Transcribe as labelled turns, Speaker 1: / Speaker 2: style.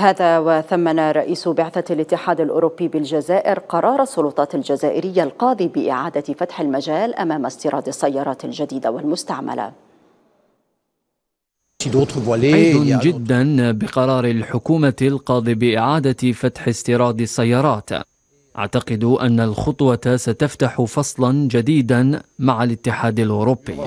Speaker 1: هذا وثمن رئيس بعثة الاتحاد الأوروبي بالجزائر قرار السلطات الجزائرية القاضي بإعادة فتح المجال أمام استيراد السيارات الجديدة والمستعملة
Speaker 2: سعيد جدا بقرار الحكومة القاضي بإعادة فتح استيراد السيارات أعتقد أن الخطوة ستفتح فصلا جديدا مع الاتحاد الأوروبي